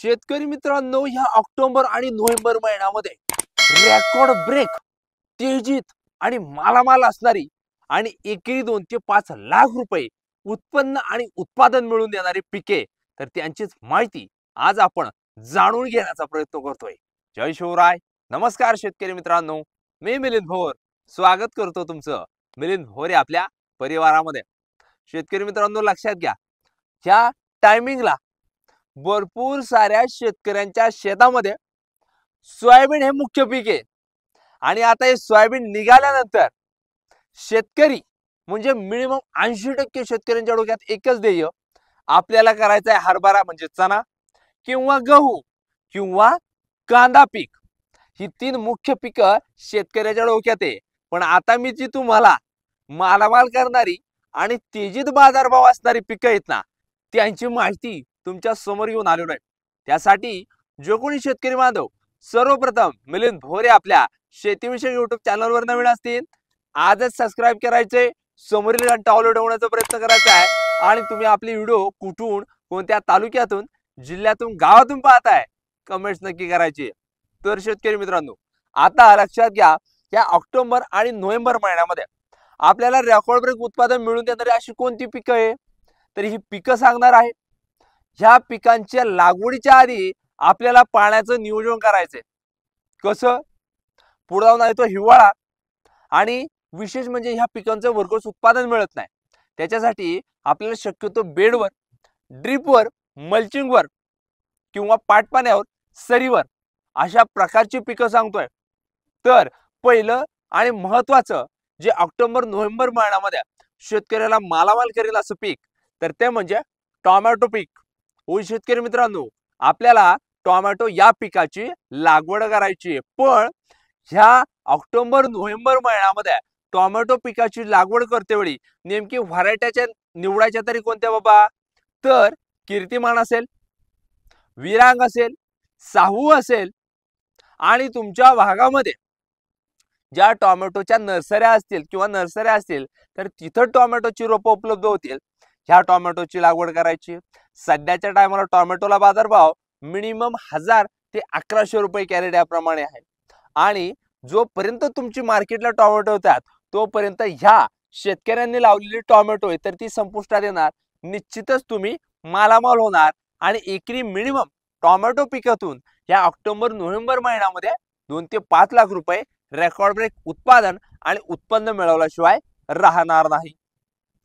शेतकरी मित्रांनो ह्या ऑक्टोबर आणि नोव्हेंबर महिन्यामध्ये रेकॉर्ड ब्रेक तेजीत आणि मालामाल असणारी आणि एकरी दोन ते पाच लाख रुपये उत्पन्न आणि उत्पादन मिळवून देणारी पिके तर त्यांचीच माहिती आज आपण जाणून घेण्याचा प्रयत्न करतोय जय शिवराय नमस्कार शेतकरी मित्रांनो मी मिलिंद भोर स्वागत करतो तुमचं मिलिंद भोर आपल्या परिवारामध्ये शेतकरी मित्रांनो लक्षात घ्या ह्या टायमिंगला भरपूर साऱ्या शेतकऱ्यांच्या शेतामध्ये सोयाबीन हे मुख्य पीक आहे आणि आता हे सोयाबीन निघाल्यानंतर शेतकरी म्हणजे मिनिमम ऐंशी टक्के शेतकऱ्यांच्या डोक्यात एकच ध्येय आपल्याला करायचं आहे हरभरा म्हणजे चणा किंवा गहू किंवा कांदा पीक ही तीन मुख्य पिकं शेतकऱ्याच्या डोक्यात आहे पण आता मी जी तुम्हाला मालामाल करणारी आणि तेजीत बाजारभाव असणारी पिकं आहेत ना त्यांची माहिती तुमच्या समोर येऊन आलेलो आहे त्यासाठी जो कोणी शेतकरी माधव सर्वप्रथम मिलिंद भोरे आपल्या शेतीविषयक युट्यूब चॅनलवर नवीन असतील आजच सबस्क्राईब करायचे समोरील घंटा उलटवण्याचा प्रयत्न करायचा आहे आणि तुम्ही आपले व्हिडिओ कुठून कोणत्या तालुक्यातून जिल्ह्यातून गावातून पाहताय कमेंट्स नक्की करायचे तर शेतकरी मित्रांनो आता लक्षात घ्या या ऑक्टोबर आणि नोव्हेंबर महिन्यामध्ये आपल्याला रेकॉर्ड ब्रेक उत्पादन मिळून देणारी अशी कोणती पिकं आहे तर ही पिकं सांगणार आहे ह्या पिकांच्या लागवडीच्या आधी आपल्याला पाण्याचं नियोजन करायचंय कसं पुढे जाऊन तो हिवाळा आणि विशेष म्हणजे ह्या पिकांचं भरघोस उत्पादन मिळत नाही त्याच्यासाठी आपल्याला शक्यतो बेडवर ड्रीपवर मल्चिंगवर किंवा पाटपाण्यावर सरीवर अशा प्रकारची पिकं सांगतोय तर पहिलं आणि महत्वाचं जे ऑक्टोबर नोव्हेंबर महिन्यामध्ये शेतकऱ्याला मालामाल करेल असं पीक तर ते म्हणजे टॉमॅटो पीक हो शेतकरी मित्रांनो आपल्याला टोमॅटो या पिकाची लागवड करायची पण ह्या ऑक्टोबर नोव्हेंबर महिन्यामध्ये टोमॅटो पिकाची लागवड करते वेळी नेमकी व्हरायट्याच्या निवडायच्या तरी कोणत्या बाबा तर कीर्तिमान असेल विरांग असेल साहू असेल आणि तुमच्या भागामध्ये ज्या टोमॅटोच्या नर्सऱ्या असतील किंवा नर्सऱ्या असतील तर तिथं टोमॅटोची रोपं उपलब्ध होतील ह्या टोमॅटोची लागवड करायची सध्याच्या टायमाला टोमॅटोला बाजारभाव मिनिमम हजार ते अकराशे रुपये कॅरेट याप्रमाणे आहे आणि जोपर्यंत तुमची मार्केटला टोमॅटो होतात तोपर्यंत ह्या शेतकऱ्यांनी लावलेली टोमॅटो आहे तर ती संपुष्टात येणार निश्चितच तुम्ही मालामाल होणार आणि एकरी मिनिमम टोमॅटो पिकातून या ऑक्टोबर नोव्हेंबर महिन्यामध्ये दोन ते पाच लाख रुपये रेकॉर्ड ब्रेक उत्पादन आणि उत्पन्न मिळवल्याशिवाय राहणार नाही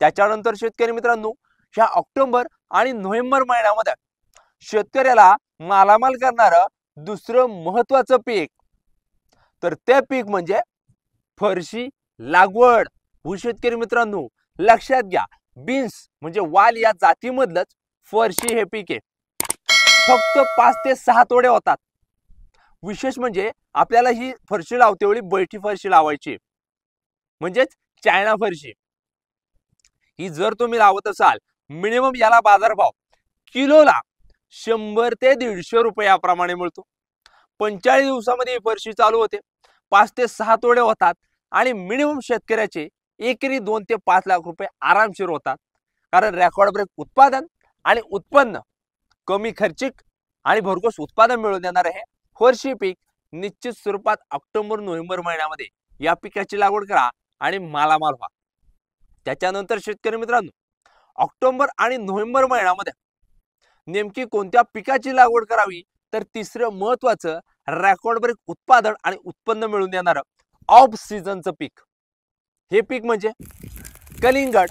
त्याच्यानंतर शेतकरी मित्रांनो ह्या ऑक्टोबर आणि नोव्हेंबर महिन्यामध्ये शेतकऱ्याला मालामाल करणारं दुसरं महत्वाचं पीक तर ते पीक म्हणजे फरशी लागवड भू हो शेतकरी मित्रांनो लक्षात घ्या बीन्स म्हणजे वाल या जातीमधलंच फरशी हे पीक आहे फक्त पाच ते सहा तोडे होतात विशेष म्हणजे आपल्याला ही फरशी वेळी बैठी फरशी लावायची म्हणजेच चायना फरशी ही जर तुम्ही लावत असाल मिनिमम याला बाजारभाव किलोला शंभर ते दीडशे रुपयाप्रमाणे मिळतो पंचेचाळीस दिवसामध्ये फरशी चालू होते पाच ते सहा तोडे होतात आणि मिनिमम शेतकऱ्याचे एकरी दोन ते पाच लाख रुपये आरामशीर होतात कारण रेकॉर्ड ब्रेक उत्पादन आणि उत्पन्न कमी खर्चिक आणि भरघोस उत्पादन मिळवून देणार आहे फरशी पीक निश्चित स्वरूपात ऑक्टोबर नोव्हेंबर महिन्यामध्ये या पिकाची लागवड करा आणि मालामाल व्हा त्याच्यानंतर शेतकरी मित्रांनो ऑक्टोबर आणि नोव्हेंबर महिन्यामध्ये नेमकी कोणत्या पिकाची लागवड करावी तर तिसरं महत्वाचं रेकॉर्ड ब्रेक उत्पादन आणि उत्पन्न मिळून देणारं ऑफ सीझनचं पीक हे पीक म्हणजे कलिंगड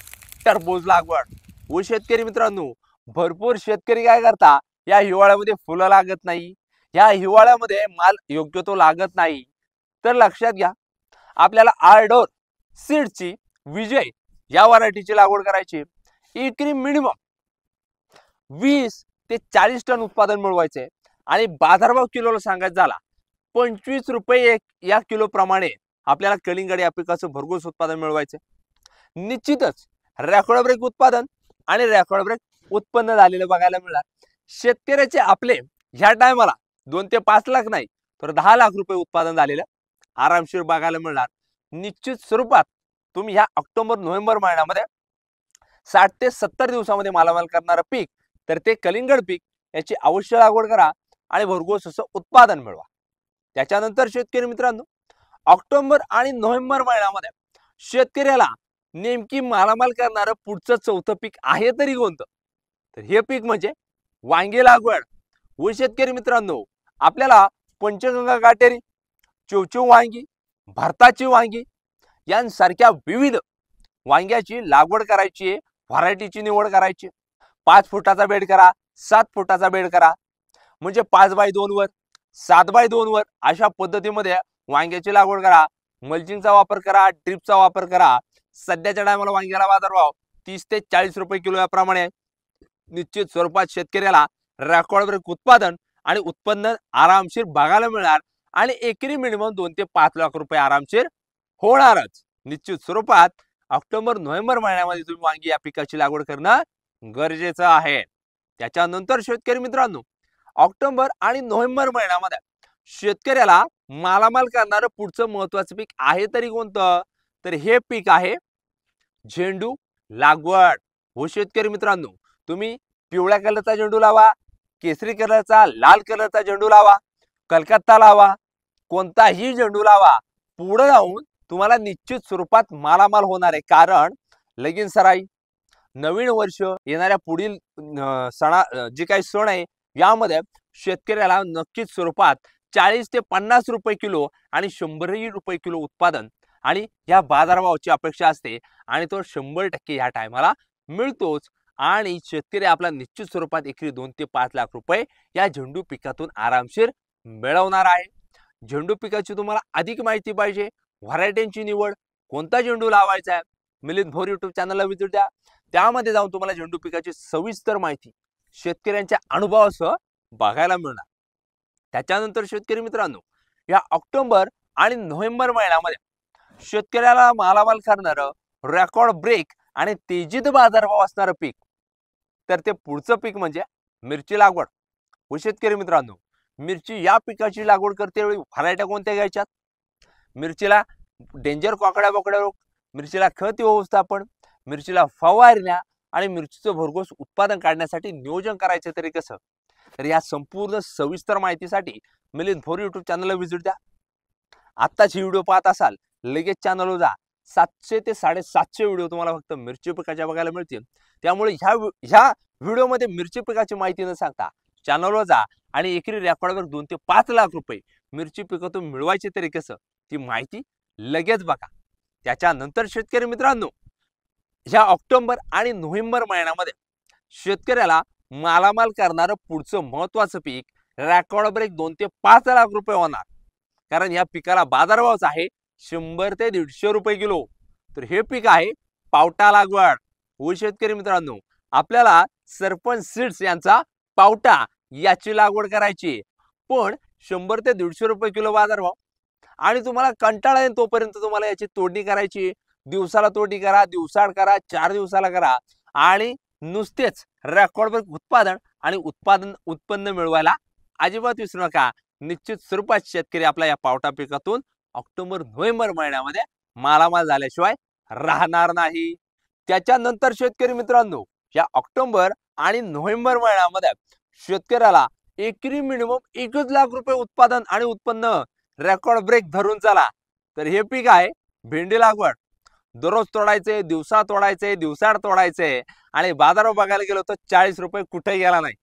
टरबोज लागवड व शेतकरी मित्रांनो भरपूर शेतकरी काय करता या हिवाळ्यामध्ये फुलं लागत नाही या हिवाळ्यामध्ये माल योग्य तो लागत नाही तर लक्षात घ्या आपल्याला आरडोर सीडची विजय या व्हरायटीची लागवड करायची एकरी मिनिमम वीस ते चाळीस टन उत्पादन मिळवायचे आणि बाजारभाव किलोला सांगायचा झाला पंचवीस रुपये या किलो प्रमाणे आपल्याला कलिंगड या पिकाचं भरघोस उत्पादन मिळवायचे निश्चितच रेकॉर्ड ब्रेक उत्पादन आणि रेकॉर्ड ब्रेक उत्पन्न झालेलं बघायला मिळणार शेतकऱ्याचे आपले ह्या टायमाला दोन ते पाच लाख नाही तर दहा लाख रुपये उत्पादन झालेलं आरामशीर बघायला मिळणार निश्चित स्वरूपात तुम्ही ह्या ऑक्टोबर नोव्हेंबर महिन्यामध्ये साठ ते सत्तर दिवसामध्ये मालामाल करणारं पीक तर ते कलिंगड पीक याची अवश्य लागवड करा आणि भरघोस असं उत्पादन मिळवा त्याच्यानंतर शेतकरी मित्रांनो ऑक्टोबर आणि नोव्हेंबर महिन्यामध्ये शेतकऱ्याला नेमकी मालामाल करणारं पुढचं चौथं पीक आहे तरी कोणतं तर हे पीक म्हणजे वांगे लागवड व शेतकरी मित्रांनो आपल्याला पंचगंगा काटेरी चिवचिव वांगी भारताची वांगी यांसारख्या विविध वांग्याची लागवड करायची आहे व्हरायटीची निवड करायची पाच फुटाचा बेड करा सात फुटाचा बेड करा म्हणजे पाच बाय वर सात बाय वर अशा पद्धतीमध्ये वांग्याची लागवड करा मल्चिंगचा वापर करा ड्रिपचा वापर करा सध्याच्या टायमाला वांग्याला बाजारभाव तीस ते चाळीस रुपये किलो याप्रमाणे निश्चित स्वरूपात शेतकऱ्याला रेकॉर्डवर उत्पादन आणि उत्पन्न आरामशीर बघायला मिळणार आणि एकरी मिनिमम दोन ते पाच लाख रुपये आरामशीर होणारच निश्चित स्वरूपात ऑक्टोबर नोव्हेंबर महिन्यामध्ये तुम्ही वांगी या पिकाची लागवड करणं गरजेचं आहे त्याच्यानंतर शेतकरी मित्रांनो ऑक्टोबर आणि नोव्हेंबर महिन्यामध्ये शेतकऱ्याला मालामाल करणारं पुढचं महत्वाचं पीक आहे तरी कोणतं तर हे पीक आहे झेंडू लागवड हो शेतकरी मित्रांनो तुम्ही पिवळ्या कलरचा झेंडू लावा केसरी कलरचा लाल कलरचा झेंडू लावा कलकत्ता लावा कोणताही झेंडू लावा पुढे जाऊन तुम्हाला निश्चित स्वरूपात मालामाल होणार आहे कारण लगीन सराई नवीन वर्ष येणाऱ्या पुढील सणा जे काही सण आहे यामध्ये शेतकऱ्याला नक्कीच स्वरूपात चाळीस ते पन्नास रुपये किलो आणि शंभरही रुपये किलो उत्पादन आणि या बाजारभावाची अपेक्षा असते आणि तो शंभर टक्के ह्या टायमाला मिळतोच आणि शेतकरी आपला निश्चित स्वरूपात एकरी दोन ते पाच लाख रुपये या झेंडू पिकातून आरामशीर मिळवणार आहे झेंडू पिकाची तुम्हाला अधिक माहिती पाहिजे व्हरायटींची निवड कोणता झेंडू लावायचा आहे मिलिंद भोर युट्यूब चॅनलला विजिट द्या त्यामध्ये जाऊन तुम्हाला झेंडू पिकाची सविस्तर माहिती शेतकऱ्यांच्या अनुभवासह बघायला मिळणार त्याच्यानंतर शेतकरी मित्रांनो या ऑक्टोबर आणि नोव्हेंबर महिन्यामध्ये शेतकऱ्याला मालामाल करणारं रेकॉर्ड ब्रेक आणि तेजीत बाजारभाव असणारं पीक तर ते पुढचं पीक म्हणजे मिरची लागवड व शेतकरी मित्रांनो मिरची या पिकाची लागवड करते वेळी व्हरायट्या कोणत्या घ्यायच्यात मिरचीला डेंजर कोकड्या बोकड्या रोग मिरचीला खत व्यवस्थापन मिरचीला फवारण्या आणि मिरचीचं भरघोस उत्पादन काढण्यासाठी नियोजन करायचं तरी कसं तर या संपूर्ण सविस्तर माहितीसाठी मिलिंद फोर यूट्यूब चॅनलला व्हिजिट द्या आत्ताच ही व्हिडिओ पाहत असाल लगेच चॅनलवर जा सातशे ते साडेसातशे व्हिडिओ तुम्हाला फक्त मिरची पिकाच्या बघायला मिळतील त्यामुळे ह्या ह्या व्हिडिओमध्ये मिरची पिकाची माहिती न सांगता चॅनलवर जा आणि एकरी रेकॉर्डवर दोन ते पाच लाख रुपये मिरची पिकातून मिळवायचे तरी कसं ती माहिती लगेच बघा त्याच्यानंतर शेतकरी मित्रांनो ह्या ऑक्टोबर आणि नोव्हेंबर महिन्यामध्ये शेतकऱ्याला मालामाल करणारं पुढचं महत्वाचं पीक रेकॉर्ड ब्रेक दोन ते पाच लाख रुपये होणार कारण या पिकाला बाजारभावच आहे शंभर ते दीडशे रुपये किलो तर हे पीक आहे पावटा लागवड हो शेतकरी मित्रांनो आपल्याला सरपंच सीड्स यांचा पावटा याची लागवड करायची पण शंभर ते दीडशे रुपये किलो बाजारभाव आणि तुम्हाला कंटाळा येईल तोपर्यंत तुम्हाला याची तोडणी करायची दिवसाला तोडणी करा दिवसाड करा चार दिवसाला करा आणि नुसतेच रेकॉर्डवर उत्पादन आणि उत्पादन उत्पन्न मिळवायला अजिबात विसरू नका निश्चित स्वरूपात शेतकरी आपल्या या पावटा पिकातून ऑक्टोबर नोव्हेंबर महिन्यामध्ये मालामाल झाल्याशिवाय राहणार नाही त्याच्यानंतर शेतकरी मित्रांनो या ऑक्टोबर आणि नोव्हेंबर महिन्यामध्ये शेतकऱ्याला एकरी मिनिमम एकच लाख रुपये उत्पादन आणि उत्पन्न रेकॉर्ड ब्रेक धरून चला तर हे पीक आहे भेंडी लागवड दररोज तोडायचे दिवसा तोडायचे दिवसाड तोडायचे आणि बाजारावर बघायला गेलो तर चाळीस रुपये कुठे गेला नाही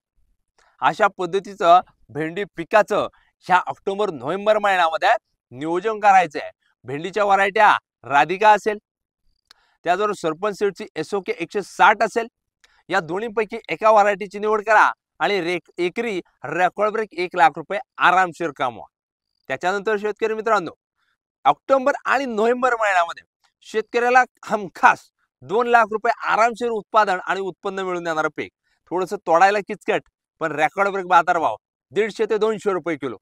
अशा पद्धतीचं भेंडी पिकाचं ह्या ऑक्टोबर नोव्हेंबर महिन्यामध्ये नियोजन करायचं आहे भेंडीच्या व्हरायट्या राधिका असेल त्याचबरोबर सरपंच सीटची एसओके एकशे साठ असेल या दोन्हीपैकी एका व्हरायटीची निवड करा आणि रेक एकरी रेकॉर्ड ब्रेक एक लाख रुपये आरामशीर कमवा त्याच्यानंतर शेतकरी मित्रांनो ऑक्टोबर आणि नोव्हेंबर महिन्यामध्ये शेतकऱ्याला हमखास दोन लाख रुपये आरामशीर उत्पादन आणि उत्पन्न मिळून देणार पीक थोडस तोडायला किचकट पण रेकॉर्ड ब्रेक भाव दीडशे ते दोनशे रुपये किलो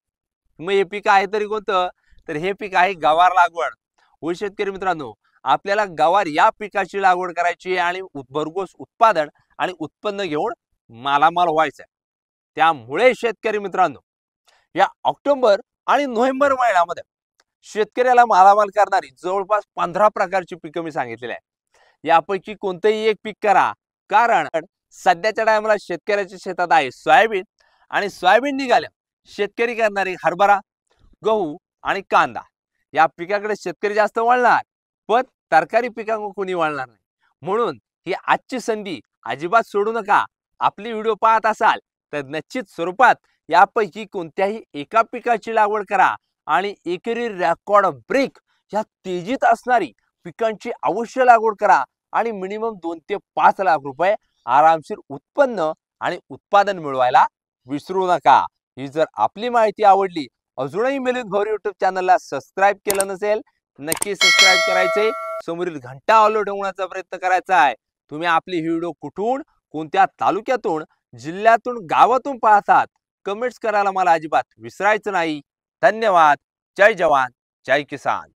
मग हे पीक आहे तरी कोणतं तर हे पीक आहे गवार लागवड होय शेतकरी मित्रांनो आपल्याला गवार या पिकाची लागवड करायची आणि भरघोस उत्पादन आणि उत्पन्न घेऊन मालामाल व्हायचं आहे त्यामुळे शेतकरी मित्रांनो या ऑक्टोबर आणि नोव्हेंबर महिन्यामध्ये शेतकऱ्याला मालामाल करणारी जवळपास पंधरा प्रकारची पिकं मी सांगितलेली आहे यापैकी कोणतंही एक पीक करा कारण सध्याच्या टायमाला शेतकऱ्याच्या शेतात आहे सोयाबीन आणि सोयाबीन निघाल्या शेतकरी करणारी हरभरा गहू आणि कांदा या पिकाकडे शेतकरी जास्त वळणार पण तरकारी पिकांवर कोणी वळणार नाही म्हणून ही आजची संधी अजिबात सोडू नका आपली व्हिडिओ पाहत असाल तर निश्चित स्वरूपात यापैकी कोणत्याही एका पिकाची लागवड करा आणि एकेरी रेकॉर्ड ब्रेक या तेजीत असणारी पिकांची अवश्य लागवड करा आणि मिनिमम दोन ते पाच लाख रुपये आरामशीर उत्पन्न आणि उत्पादन मिळवायला विसरू नका ही जर आपली माहिती आवडली अजूनही मिलिंद भोर युट्यूब चॅनलला सबस्क्राईब केलं नसेल नक्की सबस्क्राईब करायचे समोरील घंटा ऑलो ठेवण्याचा प्रयत्न करायचा आहे तुम्ही आपली ही व्हिडिओ कुठून कोणत्या तालुक्यातून जिल्ह्यातून गावातून पाहतात कमेंट्स करायला मला अजिबात विसरायचं नाही धन्यवाद जय जवान जय किसान